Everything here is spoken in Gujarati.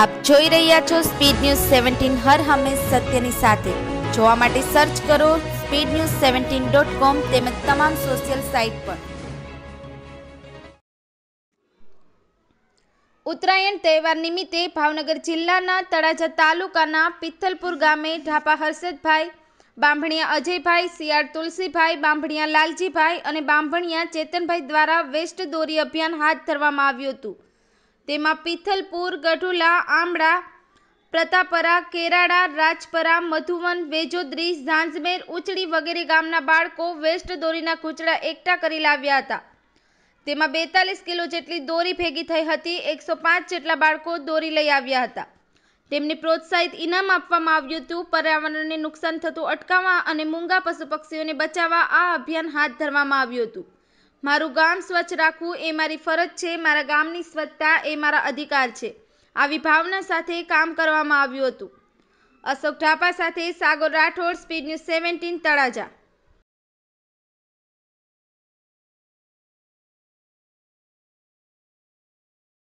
આપ જોઈ રહ્યા છો સ્પીડ ન્યૂઝ સેવન્ટીન હર હંમેશ સત્યની સાથે જોવા માટે સર્ચ કરો speed news seventeen dot com તેમજ તમામ સોશિયલ સાઇટ પર ઉત્તરાયણ તહેવાર નિમિત્તે ભાવનગર જિલ્લાના તળાજા તાલુકાના પિથલપુર ગામે ઢાપા હર્ષદભાઈ બાંભણિયા અજયભાઈ સિયાળ તુલસીભાઈ બાંભણિયા લાલજીભાઈ અને બાંભણિયા ચેતનભાઈ દ્વારા વેસ્ટ દોરી અભિયાન હાથ ધરવામાં આવ્યું હતું તેમાં પિથલપુર ગઢુલા આમળા પ્રતાપરા કેરાળા રાજપરા મધુવન વેજોદરી ઝાંઝમેર ઉચડી વગેરે ગામના બાળકો વેસ્ટ દોરીના કૂચડા એકઠા કરી લાવ્યા હતા તેમાં બેતાલીસ કિલો જેટલી દોરી ભેગી થઈ હતી એકસો પાંચ જેટલા બાળકો દોરી લઈ આવ્યા હતા તેમને પ્રોત્સાહિત ઇનામ આપવામાં આવ્યું હતું પર્યાવરણને નુકસાન થતું અટકાવવા અને મૂંગા પશુ પક્ષીઓને બચાવવા આ અભિયાન હાથ ધરવામાં આવ્યું હતું મારું ગામ સ્વચ્છ રાખવું એ મારી ફરજ છે મારા ગામની સ્વચ્છતા એ મારા અધિકાર છે આવી ભાવના સાથે કામ કરવામાં આવ્યું હતું અશોક ઢાપા સાથે Sagar Rathod speed news seventeen Talaja